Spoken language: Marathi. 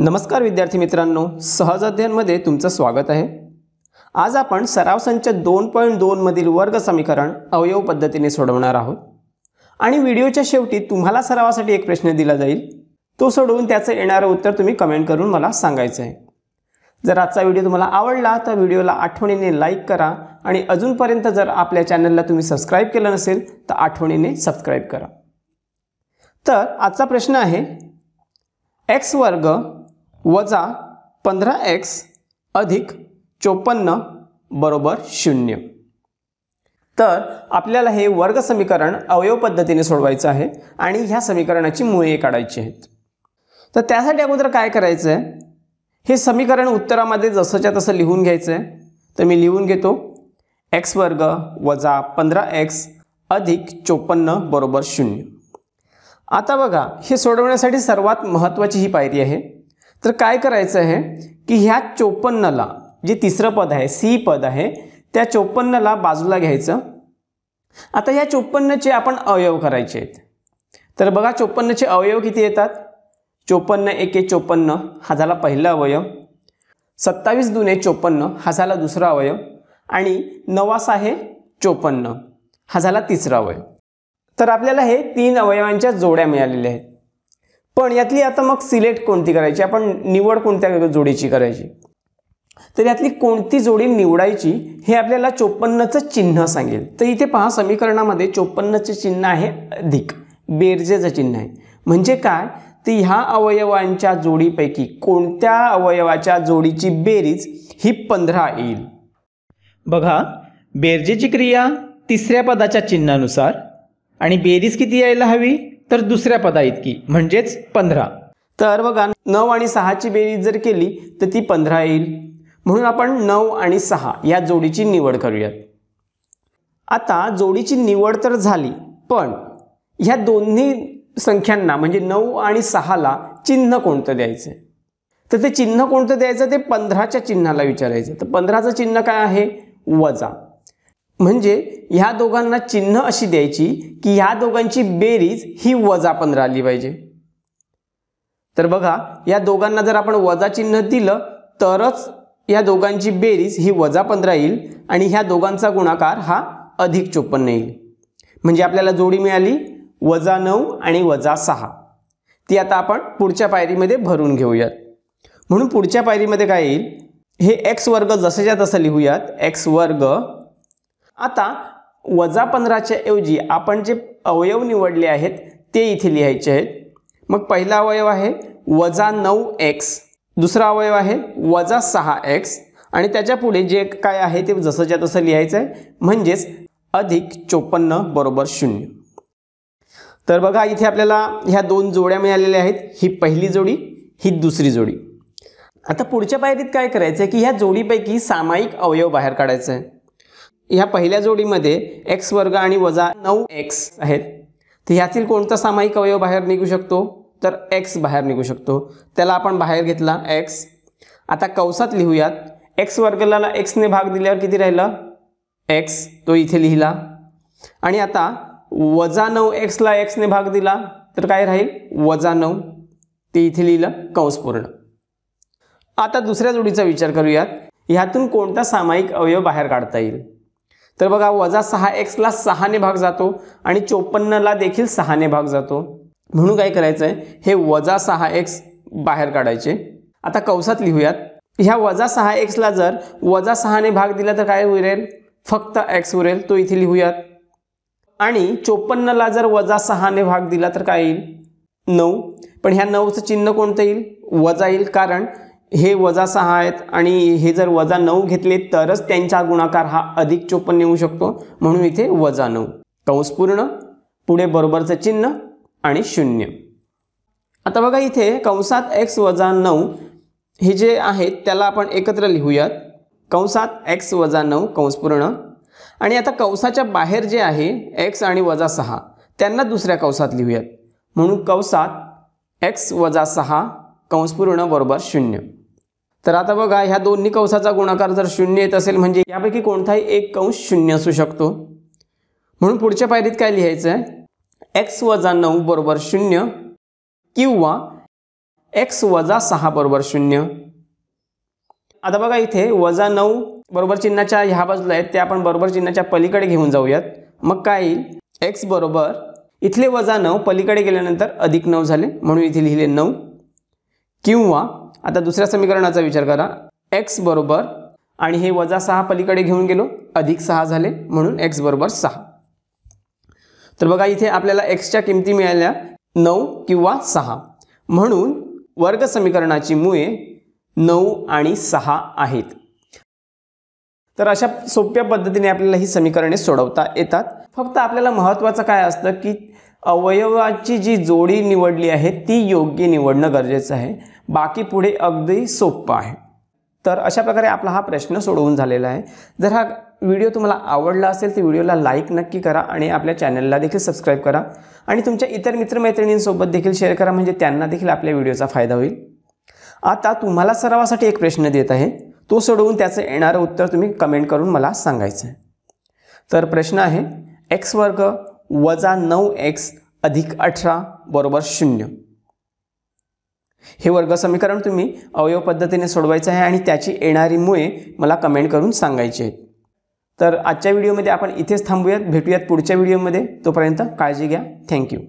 नमस्कार विद्यार्थी मित्रांनो सहज अध्ययनमध्ये तुमचं स्वागत आहे आज आपण सराव संच दोन पॉईंट दोनमधील वर्ग समीकरण अवयव पद्धतीने सोडवणार आहोत आणि व्हिडिओच्या शेवटी तुम्हाला सरावासाठी एक प्रश्न दिला जाईल तो सोडवून त्याचं येणारं उत्तर तुम्ही कमेंट करून मला सांगायचं आहे जर आजचा व्हिडिओ तुम्हाला आवडला तर व्हिडिओला आठवणीने लाईक करा आणि अजूनपर्यंत जर आपल्या चॅनलला तुम्ही सबस्क्राईब केलं नसेल तर आठवणीने सबस्क्राईब करा तर आजचा प्रश्न आहे एक्स वर्ग वजा पंधरा एक्स अधिक चोपन्न बरोबर शून्य तर आपल्याला हे वर्ग समीकरण अवयव पद्धतीने सोडवायचं आहे आणि ह्या समीकरणाची मुळे काढायची आहेत तर त्यासाठी अगोदर काय करायचं आहे हे समीकरण उत्तरामध्ये जसंच्या तसं लिहून घ्यायचं आहे तर मी लिहून घेतो एक्स वर्ग वजा पंधरा एक्स अधिक चोपन्न बरोबर शून्य आता बघा हे सोडवण्यासाठी सर्वात महत्त्वाची ही पायरी आहे तर काय करायचं आहे की ह्या चोपन्नला जे तिसरं पद आहे सी पद आहे त्या चोपन्नला बाजूला घ्यायचं आता या चोपन्नचे आपण अवयव करायचे आहेत तर बघा चोपन्नचे अवयव किती येतात चोपन्न एके चोपन्न हा झाला पहिला अवयव सत्तावीस दुने चोपन्न हा झाला दुसरा अवयव आणि नवास आहे चोपन्न हा झाला तिसरा अवयव तर आपल्याला हे तीन अवयवांच्या जोड्या मिळालेल्या आहेत पण यातली आता मग सिलेक्ट कोणती करायची आपण निवड कोणत्या जोडीची करायची तर यातली कोणती जोडी निवडायची हे आपल्याला चोपन्नचं चिन्ह सांगेल तर इथे पहा समीकरणामध्ये चोपन्नचं चिन्ह आहे अधिक बेरजेचं चिन्ह आहे म्हणजे काय तर ह्या अवयवांच्या जोडीपैकी कोणत्या अवयवाच्या जोडीची बेरीज ही पंधरा येईल बघा बेरजेची क्रिया तिसऱ्या पदाच्या चिन्हानुसार आणि बेरीज किती यायला हवी तर दुसऱ्या पदा इतकी म्हणजेच पंधरा तर बघा नऊ आणि सहाची बेरीज जर केली तर ती पंधरा येईल म्हणून आपण नऊ आणि सहा या जोडीची निवड करूयात आता जोडीची निवड तर झाली पण ह्या दोन्ही संख्यांना म्हणजे नऊ आणि सहाला चिन्ह कोणतं द्यायचं तर ते चिन्ह कोणतं द्यायचं ते पंधराच्या चिन्हाला विचारायचं तर पंधराचं चिन्ह काय आहे वजा म्हणजे ह्या दोघांना चिन्ह अशी द्यायची की ह्या दोघांची बेरीज ही वजा पंधरा आली पाहिजे तर बघा या दोघांना जर आपण वजा चिन्ह दिलं तरच या दोघांची बेरीज ही वजा पंधरा येईल आणि ह्या दोघांचा गुणाकार हा अधिक चोपन्न येईल म्हणजे आपल्याला जोडी मिळाली वजा नऊ आणि वजा सहा ती आता आपण पुढच्या पायरीमध्ये भरून घेऊयात म्हणून पुढच्या पायरीमध्ये काय येईल हे एक्स वर्ग जसेच्या तसं लिहूयात एक्स वर्ग आता वजा पंधराच्या ऐवजी आपण जे अवयव निवडले आहेत ते इथे लिहायचे आहेत मग पहिला अवयव आहे वजा नऊ एक्स दुसरा अवयव आहे वजा सहा एक्स आणि त्याच्या पुढे जे काय आहे ते जसंच्या तसं लिहायचं आहे म्हणजेच अधिक चोपन्न बरोबर शून्य तर बघा इथे आपल्याला ह्या दोन जोड्या मिळालेल्या आहेत ही पहिली जोडी ही दुसरी जोडी आता पुढच्या पायरीत काय करायचं आहे की ह्या जोडीपैकी सामायिक अवयव बाहेर काढायचा आहे ह्या पहिल्या जोडीमध्ये एक्स वर्ग आणि वजा नऊ एक्स आहेत तर ह्यातील कोणता सामायिक अवयव बाहेर निघू शकतो तर एक्स बाहेर निघू शकतो त्याला आपण बाहेर घेतला एक्स आता कंसात लिहूयात एक्स वर्गला एक्सने भाग दिल्यावर किती राहिला एक्स तो इथे लिहिला आणि आता वजा नऊ एक्सला एक्सने भाग दिला तर काय राहील वजा नऊ ते इथे लिहिलं कंस पूर्ण आता दुसऱ्या जोडीचा विचार करूयात ह्यातून कोणता सामायिक अवयव बाहेर काढता येईल तर बघा वजा सहा एक्सला सहाने भाग जातो आणि चोपन्नला देखील सहाने भाग जातो म्हणून काय करायचं आहे हे वजा सहा एक्स बाहेर काढायचे आता कवसात लिहूयात ह्या वजा सहा एक्सला जर वजा सहाने भाग दिला तर काय उरेल फक्त एक्स उरेल तो इथे लिहूयात आणि चोपन्नला जर वजा सहाने भाग दिला तर काय येईल नऊ पण ह्या नऊचं चिन्ह कोणतं येईल वजा येईल कारण हे वजा सहा आहेत आणि हे जर वजा नऊ घेतले तरच त्यांचा गुणाकार हा अधिक चोपन्न येऊ शकतो म्हणून इथे वजा नऊ कंस पूर्ण पुढे बरोबरचं चिन्ह आणि शून्य आता बघा इथे कंसात एक्स वजा नऊ हे जे आहेत त्याला आपण एकत्र लिहूयात कंसात एक्स वजा नऊ कंस पूर्ण आणि आता कंसाच्या बाहेर जे आहे एक्स आणि वजा सहा त्यांना दुसऱ्या कंसात लिहूयात म्हणून कंसात एक्स वजा सहा कंस पूर्ण बरोबर शून्य तर आता बघा ह्या दोन्ही कंसाचा गुणाकार जर शून्य येत असेल म्हणजे यापैकी कोणताही एक कंश शून्य असू शकतो म्हणून पुढच्या पायरीत काय लिहायचं आहे एक्स वजा नऊ बरोबर शून्य किंवा एक्स वजा सहा बरोबर शून्य आता बघा इथे वजा नऊ बरोबर चिन्हाच्या ह्या बाजूला आहेत ते आपण बरोबर चिन्हाच्या पलीकडे घेऊन जाऊयात मग काय येईल एक्स बरोबर इथले वजा नऊ पलीकडे गेल्यानंतर अधिक नऊ झाले म्हणून इथे लिहिले नऊ किंवा आता दुसऱ्या समीकरणाचा विचार करा एक्स बरोबर आणि हे वजा सहा पलीकडे घेऊन गेलो अधिक सहा झाले म्हणून एक्स बरोबर सहा तर बघा इथे आपल्याला एक्सच्या किमती मिळाल्या नऊ किंवा सहा म्हणून वर्ग समीकरणाची मुळे नऊ आणि सहा आहेत तर अशा सोप्या पद्धतीने आपल्याला ही समीकरणे सोडवता येतात फक्त आपल्याला महत्त्वाचं काय असतं की अवयवाची जी जोडी निवडली आहे ती योग्य निवडणं गरजेचं आहे बाकी पुढे अगदी सोपं आहे तर अशा प्रकारे आपला हा प्रश्न सोडवून झालेला आहे जर हा व्हिडिओ तुम्हाला आवडला असेल तर व्हिडिओला लाईक नक्की करा आणि आपल्या चॅनलला देखील सबस्क्राईब करा आणि तुमच्या इतर मित्रमैत्रिणींसोबत देखील शेअर करा म्हणजे त्यांना देखील आपल्या व्हिडिओचा फायदा होईल आता तुम्हाला सरावासाठी एक प्रश्न देत आहे तो सोडवून त्याचं येणारं उत्तर तुम्ही कमेंट करून मला सांगायचं आहे तर प्रश्न आहे एक्स वर्ग वजा नऊ एक्स अधिक अठरा बरोबर शून्य हे वर्ग समीकरण तुम्ही अवयव पद्धतीने सोडवायचं आहे आणि त्याची येणारी मुळे मला कमेंट करून सांगायची आहेत तर आजच्या व्हिडिओमध्ये आपण इथेच थांबूयात भेटूयात पुढच्या व्हिडिओमध्ये तोपर्यंत काळजी घ्या थँक्यू